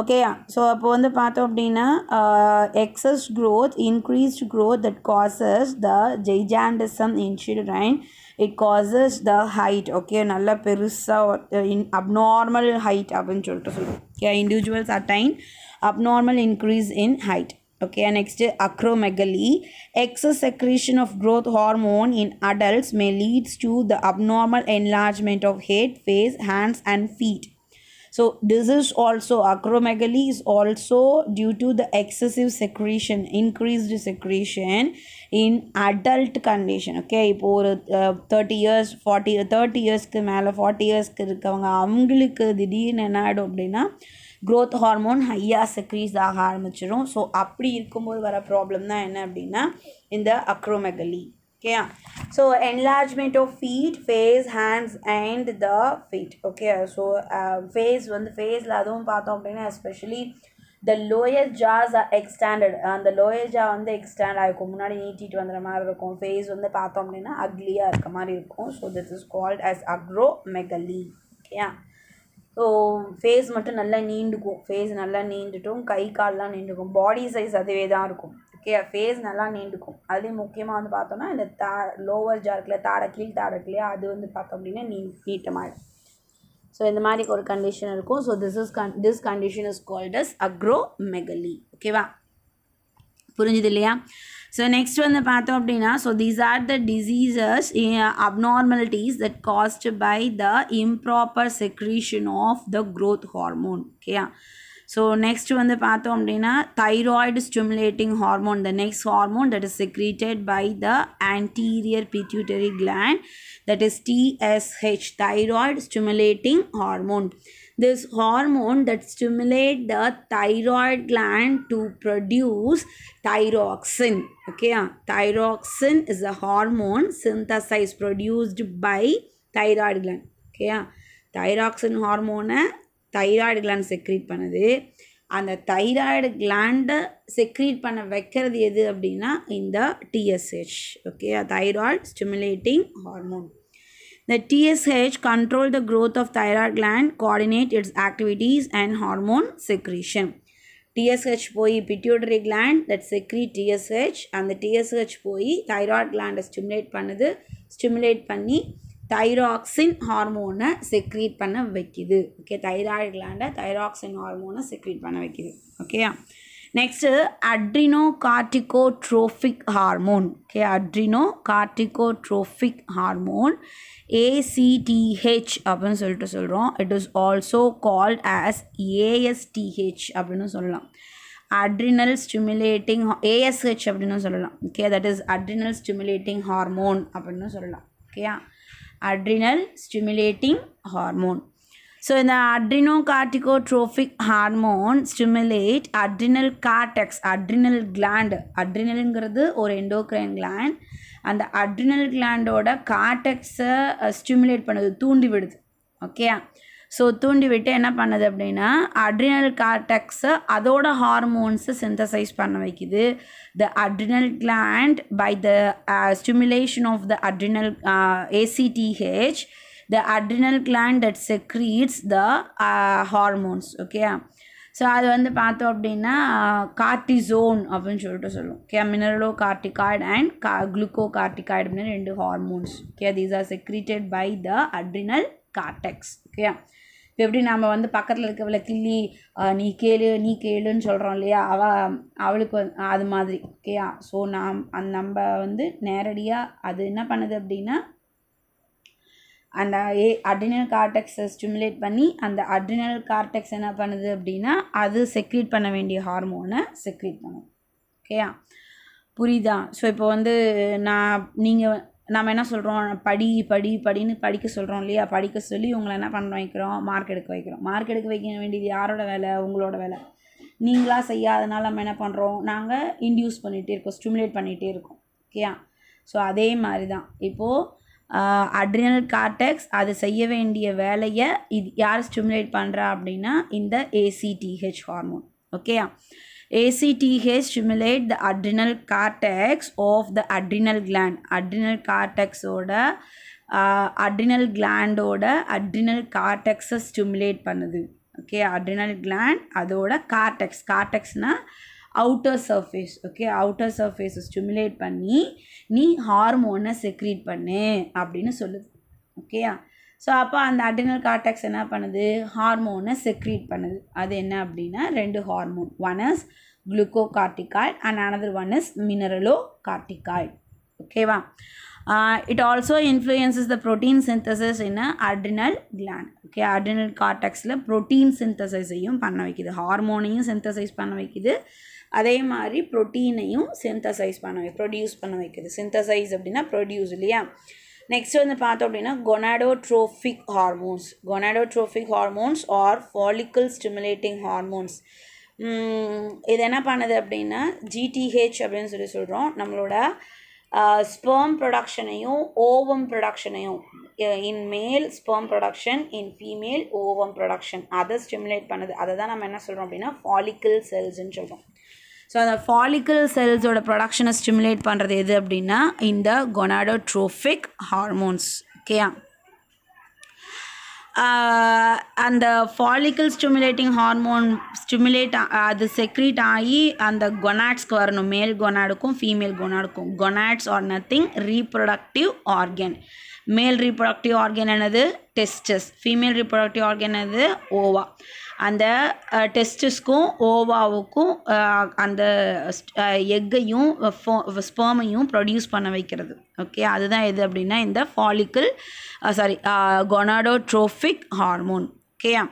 ஓகேயா ஸோ அப்போ வந்து பார்த்தோம் அப்படின்னா excess growth increased growth that causes the gigantism in children It causes the height. Okay, நல்லா பெருசாக இன் அப்நார்மல் ஹைட் அப்படின்னு சொல்லிட்டு சொல்லுவோம் okay individuals attain abnormal increase in height okay next acromegaly excess secretion of growth hormone in adults may leads to the abnormal enlargement of head face hands and feet So this is also acromegaly is also due to the excessive secretion, increased secretion in adult condition. Okay, இப்போ ஒரு thirty years forty thirty இயர்ஸ்க்கு மேலே forty இயர்ஸ்க்கு இருக்கவங்க அவங்களுக்கு திடீர்னு என்ன ஆகிடும் அப்படின்னா க்ரோத் ஹார்மோன் ஹையாக செக்ரீஸ் ஆக ஆரம்பிச்சிடும் ஸோ அப்படி இருக்கும்போது வர ப்ராப்ளம் தான் என்ன அப்படின்னா இந்த அக்ரோமெகலி ஓகேயா so enlargement of feet face hands and the feet okay so face வந்து ஃபேஸில் அதுவும் பார்த்தோம் அப்படின்னா எஸ்பெஷலி த லோயர் ஜாஸ் எக்ஸ்டாண்டட் அந்த லோயர் ஜா வந்து எக்ஸ்டாண்ட் ஆகிருக்கும் முன்னாடி நீட்டிட்டு வந்துற மாதிரி இருக்கும் ஃபேஸ் வந்து பார்த்தோம் அப்படின்னா அக்லியாக இருக்க மாதிரி இருக்கும் so this is called as acromegaly ஓகேயா ஸோ ஃபேஸ் மட்டும் நல்லா நீண்டுக்கும் ஃபேஸ் நல்லா நீண்டுட்டும் கை கால்லாம் நீண்டுக்கும் பாடி சைஸ் அதுவே தான் இருக்கும் ஓகே ஃபேஸ் நல்லா நீண்டுக்கும் அதுலேயும் முக்கியமாக வந்து பார்த்தோம்னா இந்த தா லோவர் ஜா இருக்குல்ல தாடை கீழ் தாடை இருக்கு அது வந்து பார்த்தோம் அப்படின்னா நீ மாதிரி ஸோ இந்த மாதிரி ஒரு கண்டிஷன் இருக்கும் so this is con this condition is called as megaly ஓகேவா புரிஞ்சுது இல்லையா ஸோ நெக்ஸ்ட் வந்து பார்த்தோம் அப்படின்னா so these are the diseases abnormalities that caused by the improper secretion of the growth hormone ஓகேயா So next one the na, thyroid stimulating hormone, the next hormone that is secreted by the anterior pituitary gland that is TSH, thyroid stimulating hormone. This hormone that stimulate the thyroid gland to produce thyroxin. Okay, uh, thyroxin is a hormone synthesized produced by thyroid gland. Okay, uh, thyroxin hormone thyroid gland secrete பண்ணுது அந்த thyroid கிளாண்டை secrete பண்ண வைக்கிறது எது அப்படின்னா இந்த TSH okay thyroid stimulating hormone The TSH control the growth of thyroid gland, coordinate its activities and hormone secretion. TSH poi pituitary gland that secrete TSH and the TSH poi thyroid gland stimulate பண்ணுது stimulate பண்ணி thyroxine ஹார்மோனை secrete பண்ண வைக்குது okay thyroid கிளாண்டை thyroxine ஹார்மோனை secrete பண்ண வைக்குது ஓகேயா next adrenocorticotrophic hormone okay adrenocorticotrophic hormone ACTH அப்படின்னு சொல்லிட்டு சொல்கிறோம் it is also called as ASTH அப்படின்னு சொல்லலாம் அட்ரினல் ஸ்டிமுலேட்டிங் ஏஎஸ்ஹெச் அப்படின்னு சொல்லலாம் okay that is adrenal stimulating hormone அப்படின்னு சொல்லலாம் ஓகேயா அட்ரினல் ஸ்டிமுலேட்டிங் ஹார்மோன் ஸோ இந்த adrenocorticotrophic hormone stimulate adrenal cortex adrenal gland அட்ரினலுங்கிறது ஒரு எண்டோக்ரைன் கிளாண்ட் அந்த அட்ரினல் கிளாண்டோட கார்டெக்ஸை ஸ்டிமுலேட் பண்ணுது தூண்டி விடுது ஓகே ஸோ தூண்டிவிட்டு என்ன பண்ணுது அப்படின்னா அட்ரினல் கார்டெக்ஸை அதோட ஹார்மோன்ஸை சிந்தசைஸ் பண்ண வைக்குது the adrenal gland by the stimulation of the adrenal ACTH the adrenal gland that secretes the hormones okay so அது வந்து பார்த்தோம் அப்படின்னா கார்டிசோன் அப்படின்னு சொல்லிட்டு சொல்லுவோம் ஓகே மினரலோ கார்டிகாய்டு அண்ட் கா குளுக்கோ கார்டிகாய்டு அப்படின்னு ரெண்டு hormones okay these are secreted by the adrenal cortex okay இப்போ எப்படி நாம் வந்து பக்கத்தில் இருக்கவளை கிள்ளி நீ கேளு நீ கேளுன்னு சொல்கிறோம் இல்லையா அவ அவளுக்கு அது மாதிரி ஓகேயா ஸோ நாம் நம்ம வந்து நேரடியாக அது என்ன பண்ணுது அப்படின்னா அந்த ஏ அட்ரினல் கார்டெக்ஸை ஸ்டிமுலேட் பண்ணி அந்த அட்ரினல் கார்டெக்ஸ் என்ன பண்ணுது அப்படின்னா அது செக்ரீட் பண்ண வேண்டிய ஹார்மோனை செக்ரீட் பண்ணும் ஓகேயா புரியுதா ஸோ இப்போ வந்து நான் நீங்கள் நம்ம என்ன சொல்கிறோம் படி படி படின்னு படிக்க சொல்கிறோம் இல்லையா படிக்க சொல்லி உங்களை என்ன பண்ண வைக்கிறோம் மார்க் எடுக்க வைக்கிறோம் மார்க் எடுக்க வைக்க வேண்டியது யாரோட வேலை உங்களோட வேலை நீங்களாக செய்யாதனால நம்ம என்ன பண்ணுறோம் நாங்கள் இன்டியூஸ் பண்ணிகிட்டே இருக்கோம் ஸ்டிமுலேட் பண்ணிகிட்டே இருக்கோம் ஓகேயா ஸோ அதே மாதிரி தான் இப்போது அட்ரினல் கார்டெக்ஸ் அது செய்ய வேண்டிய வேலையை இது யார் ஸ்டிமுலேட் பண்ணுறா அப்படின்னா இந்த ஏசிடிஹெச் ஹார்மோன் ஓகேயா ACTH stimulate the adrenal cortex of the adrenal gland. Adrenal uh, cortex ஓட அட்ரினல் கிளாண்டோட அட்ரினல் கார்டெக்ஸை ஸ்டிமுலேட் பண்ணுது ஓகே அட்ரினல் கிளாண்ட் அதோட கார்டெக்ஸ் கார்டெக்ஸ்னால் அவுட்டர் சர்ஃபேஸ் ஓகே அவுட்டர் சர்ஃபேஸை ஸ்டிமுலேட் பண்ணி நீ ஹார்மோனை செக்ரீட் பண்ணு அப்படின்னு சொல்லுது ஓகேயா ஸோ அப்போ அந்த அடினல் கார்டெக்ஸ் என்ன பண்ணுது ஹார்மோனை செக்ரீட் பண்ணுது அது என்ன அப்படின்னா ரெண்டு hormone one is glucocorticoid and another one is mineralocorticoid ஓகேவா it also influences the protein synthesis என்ன அட்ரினல் கிளாண்ட் ஓகே அட்ரினல் கார்டெக்ஸில் ப்ரோட்டீன் சிந்தசைஸையும் பண்ண வைக்குது ஹார்மோனையும் சிந்தசைஸ் பண்ண வைக்குது அதே மாதிரி ப்ரோட்டீனையும் சிந்தசைஸ் பண்ண வை ப்ரொடியூஸ் பண்ண வைக்குது சிந்தசைஸ் அப்படின்னா ப்ரொடியூஸ் இல்லையா நெக்ஸ்ட் வந்து பார்த்தோம் அப்படின்னா gonadotrophic hormones gonadotrophic hormones are follicle stimulating hormones இது என்ன பண்ணுது அப்படின்னா ஜிடிஹெச் அப்படின்னு சொல்லி சொல்கிறோம் நம்மளோட ஸ்பேம் ப்ரொடக்ஷனையும் ஓவம் ப்ரொடக்ஷனையும் in male sperm production in female ovum production அதை ஸ்டிமுலேட் பண்ணுது அதை தான் நம்ம என்ன சொல்கிறோம் அப்படின்னா ஃபாலிக்கல் செல்ஸ்ன்னு சொல்கிறோம் ஸோ அந்த ஃபாலிக்கல் செல்ஸோட ப்ரொடக்ஷனை ஸ்டிமுலேட் பண்ணுறது எது அப்படின்னா இந்த கொனாடோட்ரோஃபிக் ஹார்மோன்ஸ் ஓகேயா அந்த ஃபாலிக்கல் ஸ்டிமுலேட்டிங் ஹார்மோன் ஸ்டிமுலேட் அது செக்ரீட் ஆகி அந்த கொனாட்ஸ்க்கு வரணும் மேல் கொனாடுக்கும் ஃபீமேல் கொனாடுக்கும் gonads are nothing reproductive organ male reproductive organ என்னது டெஸ்டஸ் ஃபீமேல் ரீப்ரொடக்டிவ் ஆர்கன் என்னது ஓவா அந்த டெஸ்டிஸ்க்கும் ஓவாவுக்கும் அந்த எக்கையும் ஃபோ ஸ்பேமையும் ப்ரொடியூஸ் பண்ண வைக்கிறது ஓகே அதுதான் எது அப்படின்னா இந்த ஃபாலிக்கல் சாரி கொனாடோட்ரோஃபிக் ஹார்மோன் ஓகேயா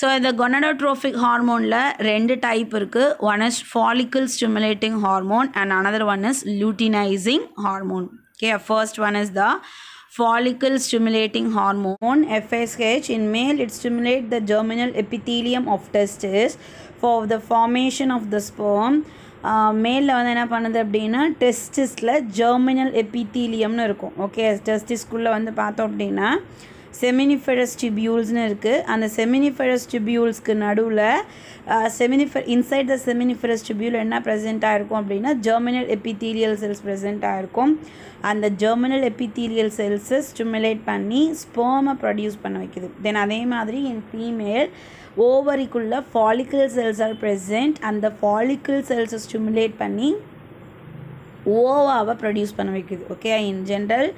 ஸோ இந்த கொனடோட்ரோஃபிக் ஹார்மோனில் ரெண்டு டைப் இருக்குது one is follicle stimulating hormone and another one is luteinising hormone okay first one is the follicle stimulating hormone FSH in male it stimulate the germinal epithelium of testis for the formation of the sperm மேலில் வந்து என்ன பண்ணுது அப்படின்னா டெஸ்டிஸில் germinal எபித்தீலியம்னு இருக்கும் okay டெஸ்டிஸ்குள்ளே வந்து பார்த்தோம் அப்படின்னா seminiferous டிபியூல்ஸ்னு இருக்குது அந்த செமினிஃபெரஸ் டிபியூல்ஸ்க்கு நடுவில் seminifer inside the seminiferous tubule என்ன ப்ரெசென்ட் ஆகிருக்கும் அப்படின்னா ஜெர்மினல் எபித்தீரியல் செல்ஸ் ப்ரெசென்ட் ஆகிருக்கும் அந்த ஜெர்மினல் எபித்தீரியல் செல்ஸு ஸ்டிமுலேட் பண்ணி ஸ்போமை ப்ரொடியூஸ் பண்ண வைக்குது தென் அதே மாதிரி என் ஃபீமேல் ஓவரிக்குள்ள ஃபாலிக்கல் செல்ஸ் ஆர் ப்ரெசென்ட் அந்த ஃபாலிக்கல் செல்ஸை ஸ்டிமுலேட் பண்ணி ஓவாவை ப்ரொடியூஸ் பண்ண வைக்குது okay in general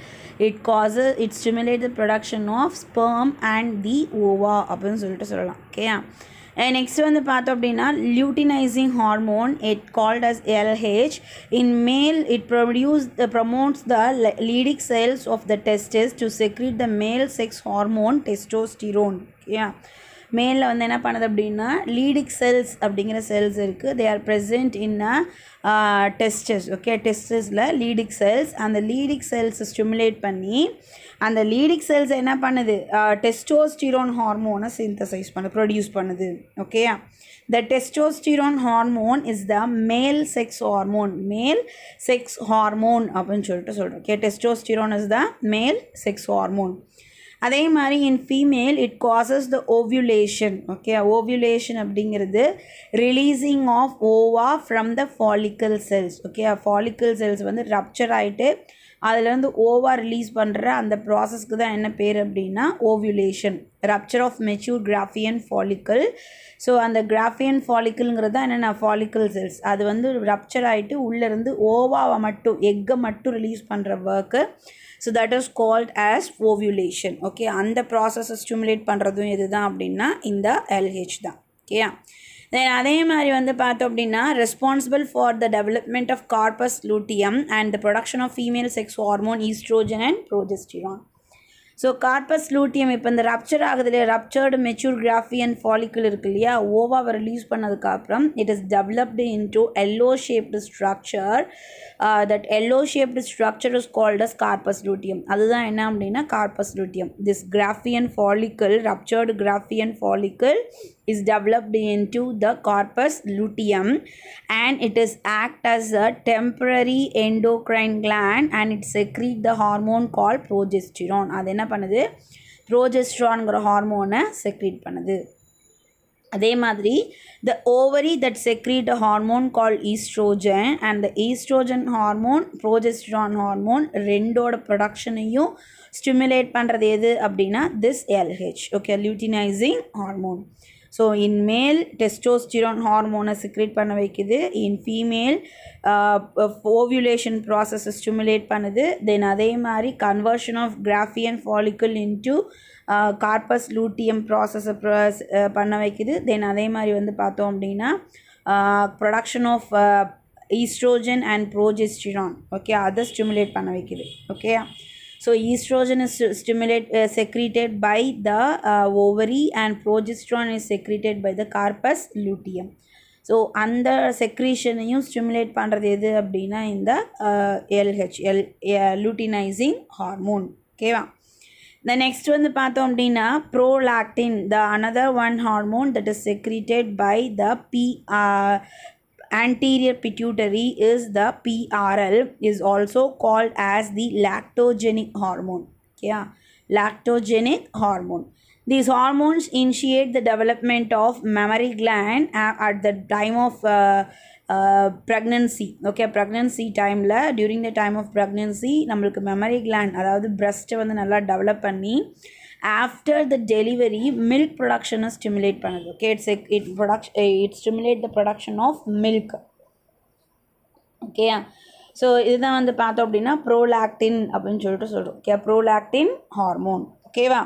it causes it stimulate the production of sperm and the ova அப்படின்னு சொல்லிட்டு சொல்லலாம் ஓகேயா நெக்ஸ்ட் வந்து பார்த்தோம் அப்படின்னா luteinising hormone it called as LH in male it produce promotes the Leydig cells of the testes to secrete the male sex hormone testosterone ஓகேயா மேலில் வந்து என்ன பண்ணுது அப்படின்னா லீடிக் செல்ஸ் அப்படிங்கிற செல்ஸ் இருக்குது they are present in a testes okay டெஸ்டஸில் Leydig cells அந்த Leydig cells stimulate பண்ணி அந்த லீடிக் செல்ஸ் என்ன பண்ணுது டெஸ்டோஸ்டிரோன் ஹார்மோனை சிந்தசைஸ் பண்ணுது ப்ரொடியூஸ் பண்ணுது ஓகேயா the testosterone hormone is the male sex hormone male sex hormone அப்படின்னு சொல்லிட்டு சொல்கிறோம் okay testosterone is the male sex hormone அதே மாதிரி in female it causes the ovulation okay ovulation அப்படிங்கிறது releasing of ova from the follicle cells okay follicle cells வந்து rupture ஆகிட்டு அதுலேருந்து ஓவா ரிலீஸ் பண்ணுற அந்த ப்ராசஸ்க்கு தான் என்ன பேர் அப்படின்னா ovulation rupture of mature Graafian follicle so அந்த கிராஃபியன் ஃபாலிக்கலுங்கிறது தான் என்னென்ன ஃபாலிக்கல் செல்ஸ் அது வந்து ரப்ச்சர் ஆகிட்டு உள்ளேருந்து ஓவாவை மட்டும் எக்கை மட்டும் ரிலீஸ் பண்ணுற work so that is called as ovulation okay அந்த ப்ராசஸை ஸ்டிமுலேட் பண்ணுறதும் எது தான் அப்படின்னா இந்த எல்ஹெச் தான் ஓகேயா தென் அதே மாதிரி வந்து பார்த்தோம் அப்படின்னா responsible for the development of corpus luteum and the production of female sex hormone oestrogen and progesterone so corpus luteum இப்போ இந்த ரப்ச்சர் ஆகுது இல்லையா ரப்ச்சர்டு மெச்சூர் கிராஃபியன் ஃபாலிக்குள் இருக்கு இல்லையா ஓவாவை ரிலீஸ் பண்ணதுக்கப்புறம் it is developed into yellow shaped structure that yellow shaped structure is called as corpus luteum அதுதான் என்ன அப்படின்னா corpus luteum this Graafian follicle ruptured Graafian follicle developed into the corpus luteum and it is act as a temporary endocrine gland and it secrete the hormone call progesterone அது என்ன பண்ணுது ப்ரோஜெஸ்ட்ரான்ங்கிற ஹார்மோனை secrete பண்ணுது அதே மாதிரி the ovary that secrete hormone call oestrogen and the oestrogen hormone progesterone hormone ரெண்டோட ப்ரொடக்ஷனையும் ஸ்டிமுலேட் பண்ணுறது எது அப்படின்னா this LH okay luteinising hormone so in male testosterone ஹார்மோனை சிக்ரேட் பண்ண வைக்குது இன் ஃபீமேல் ஓவியுலேஷன் ப்ராசஸை ஸ்டிமுலேட் பண்ணுது தென் அதே மாதிரி conversion of Graafian follicle into corpus luteum ப்ராசஸை ப்ராஸ் பண்ண வைக்குது தென் அதே மாதிரி வந்து பார்த்தோம் அப்படின்னா production of oestrogen and progesterone okay அதை ஸ்டிமுலேட் பண்ண வைக்குது okay so oestrogen is stimulate secreted by the ovary and progesterone is secreted by the corpus luteum so அந்த செக்ரீஷனையும் ஸ்டிமுலேட் பண்ணுறது எது அப்படின்னா இந்த எல்ஹெச் எல் லூட்டினைசிங் ஹார்மோன் ஓகேவா The next one, the pathomdina, prolactin. The another one hormone that is secreted by the P P uh, anterior pituitary is the PRL is also called as the lactogenic hormone. Yeah, lactogenic hormone. These hormones initiate the development of mammary gland uh, at the time of uh, pregnancy okay pregnancy டைமில் during the time of pregnancy நம்மளுக்கு mammary gland அதாவது ப்ரெஸ்ட்டை வந்து நல்லா develop பண்ணி after the delivery milk ப்ரொடக்ஷனை stimulate பண்ணுது okay it's it ப்ரொடக்ஷ் it stimulate the production of milk ஓகேயா ஸோ இதுதான் வந்து பார்த்தோம் அப்படின்னா ப்ரோலாக்டின் அப்படின்னு சொல்லிட்டு சொல்கிறோம் ஓகே ப்ரோலாக்டின் ஹார்மோன் ஓகேவா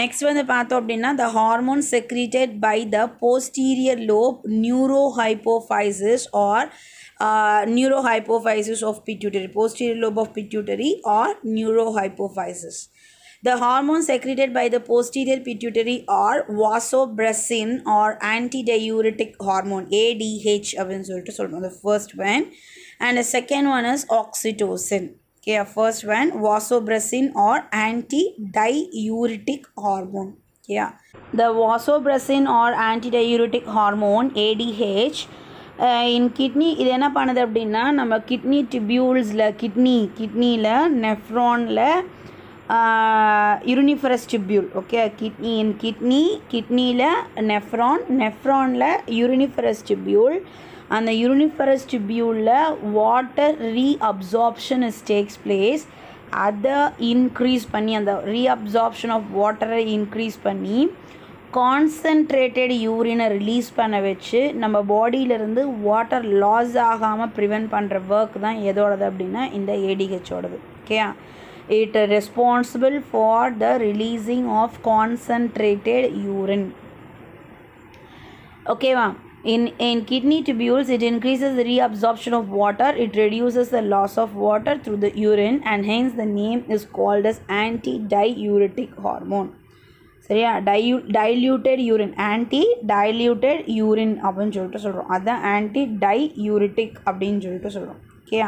நெக்ஸ்ட் uh, வந்து பார்த்தோம் அப்படின்னா the hormone The by the posterior lobe posterior lobe or or hypophysis of pituitary posterior lobe of pituitary or neurohypophysis The hormone secreted by the posterior pituitary are vasopressin or antidiuretic hormone ADH அப்படின்னு சொல்லிட்டு சொல்லணும் the first one and the second one is oxytocin Okay, first one vasopressin or anti-diuretic hormone. Yeah, the vasopressin or anti-diuretic hormone ADH in kidney இது என்ன பண்ணுது அப்படின்னா நம்ம kidney டிபியூல்ஸில் kidney கிட்னியில் நெஃப்ரானில் uriniferous tubule okay kidney in kidney கிட்னியில் nephron நெஃப்ரானில் யூரினிஃபரஸ் டிபியூல் அந்த யூனிஃபரஸ் டிபியூலில் water reabsorption is takes place அதை இன்க்ரீஸ் பண்ணி அந்த ரீஅப்சார்ப்ஷன் ஆஃப் வாட்டரை இன்க்ரீஸ் பண்ணி கான்சன்ட்ரேட்டட் யூரினை ரிலீஸ் பண்ண வச்சு நம்ம பாடியிலேருந்து வாட்டர் லாஸ் ஆகாமல் ப்ரிவெண்ட் பண்ணுற ஒர்க் தான் எதோடது அப்படின்னா இந்த ஏடிஹெச்சோடது ஓகேயா it responsible for the releasing of concentrated urine ஓகேவா in in kidney tubules it increases the reabsorption of water it reduces the loss of water through the urine and hence the name is called as anti diuretic hormone So yeah, diluted urine anti diluted urine Open சொல்லிட்டு சொல்றோம் Other anti diuretic Open சொல்லிட்டு சொல்றோம் okay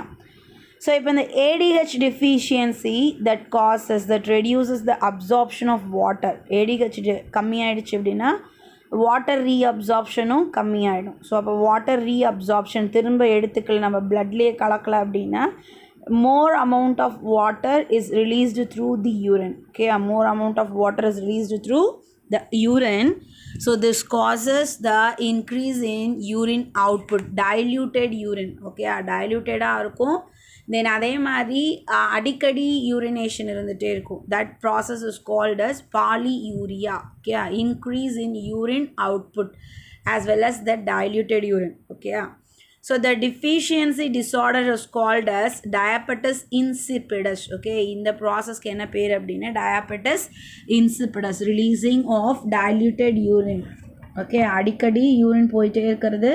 so if இப்ப the adh deficiency that causes that reduces the absorption of water adh கம்மி ஆயிடுச்சு அப்படினா water ரீஅப்சார்ப்ஷனும் கம்மியாயிடும் so அப்போ வாட்டர் ரீஅப்சார்ப்ஷன் திரும்ப எடுத்துக்கல நம்ம பிளட்லேயே கலக்கலை அப்படின்னா more amount of water is released through the urine okay more amount of water is released through the urine so this causes the increase in urine output diluted urine okay diluted ah irukum then அதே மாதிரி அடிக்கடி urination இருந்துகிட்டே இருக்கும் that process is called as polyuria okay increase in urine output as well as the diluted urine okay so the deficiency disorder is called as diabetes insipidus okay இந்த ப்ராசஸ்க்கு என்ன பேர் அப்படின்னா diabetes insipidus releasing of diluted urine okay அடிக்கடி urine போயிட்டே இருக்கிறது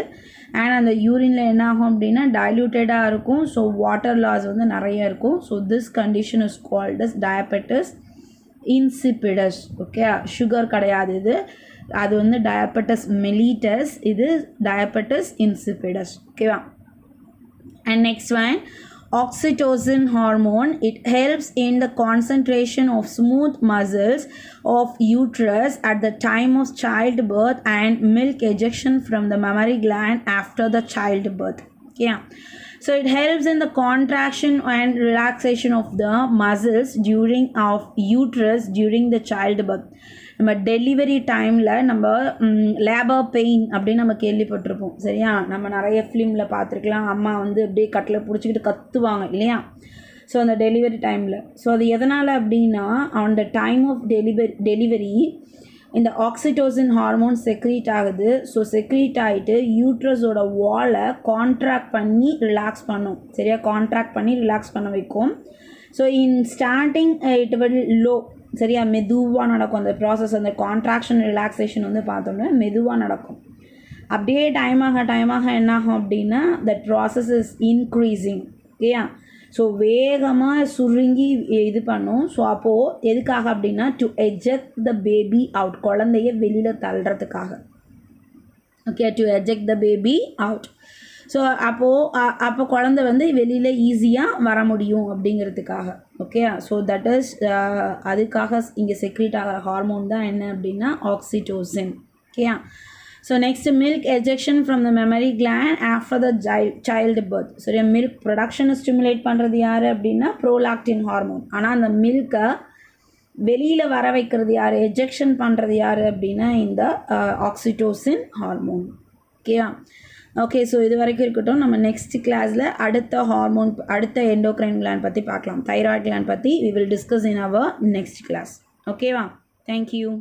and அந்த யூரினில் என்ன ஆகும் அப்படின்னா டைல்யூட்டடாக இருக்கும் ஸோ வாட்டர் லாஸ் வந்து நிறைய இருக்கும் so this condition is called as diabetes insipidus okay sugar கிடையாது இது அது வந்து டயபெட்டஸ் மெலிட்டஸ் இது டயபெட்டஸ் இன்சிபிடஸ் ஓகேவா and next one oxytocin hormone it helps in the concentration of smooth muscles of uterus at the time of childbirth and milk ejection from the mammary gland after the childbirth yeah so it helps in the contraction and relaxation of the muscles during of uterus during the childbirth நம்ம delivery டைமில் நம்ம labour pain அப்படின்னு நம்ம கேள்விப்பட்டிருப்போம் சரியா நம்ம நிறைய ஃபிலிமில் பார்த்துருக்கலாம் அம்மா வந்து அப்படியே கட்டில் பிடிச்சிக்கிட்டு கத்துவாங்க இல்லையா ஸோ அந்த டெலிவரி டைமில் ஸோ அது எதனால் அப்படின்னா அந்த டைம் ஆஃப் டெலிவரி டெலிவரி இந்த ஆக்சிடோசின் ஹார்மோன் செக்ரீட் ஆகுது ஸோ செக்ரீட் ஆகிட்டு யூட்ரஸோட வாலை கான்ட்ராக்ட் பண்ணி ரிலாக்ஸ் பண்ணும் சரியா கான்ட்ராக்ட் பண்ணி ரிலாக்ஸ் பண்ண வைக்கும் so in starting it will low சரியா மெதுவாக நடக்கும் அந்த ப்ராசஸ் அந்த கான்ட்ராக்ஷன் ரிலாக்ஸேஷன் வந்து பார்த்தோம்னா மெதுவாக நடக்கும் அப்படியே டைம் ஆக டைம் ஆக என்னாகும் அப்படின்னா த ப்ராசஸ் இஸ் இன்க்ரீஸிங் ஓகேயா ஸோ வேகமாக சுருங்கி இது பண்ணும் ஸோ அப்போது எதுக்காக அப்படின்னா to eject the baby out குழந்தைய வெளியில் தள்ளுறதுக்காக okay to eject the baby out so அப்போது அப்போ குழந்தை வந்து வெளியில் ஈஸியாக வர முடியும் அப்படிங்கிறதுக்காக ஓகே ஸோ தட் இஸ் அதுக்காக இங்கே செக்ரீட் ஆகிற ஹார்மோன் தான் என்ன அப்படின்னா ஆக்சிடோசின் ஓகேயா so next milk ejection from the mammary gland after the ஜை சைல்டு பர்த் சரியா மில்க் ப்ரொடக்ஷனை ஸ்டிமுலேட் பண்ணுறது யார் அப்படின்னா ப்ரோலாக்டின் ஹார்மோன் ஆனால் அந்த மில்கை வெளியில் வர வைக்கிறது யார் எஜெக்ஷன் பண்ணுறது யார் அப்படின்னா இந்த ஆக்சிடோசின் ஹார்மோன் ஓகேயா ஓகே ஸோ இது வரைக்கும் இருக்கட்டும் நம்ம நெக்ஸ்ட் கிளாஸில் அடுத்த ஹார்மோன் அடுத்த எண்டோக்ரைன் கிளான் பற்றி பார்க்கலாம் தைராய்ட் கிளான் பற்றி we will discuss in our next class ஓகேவா தேங்க்யூ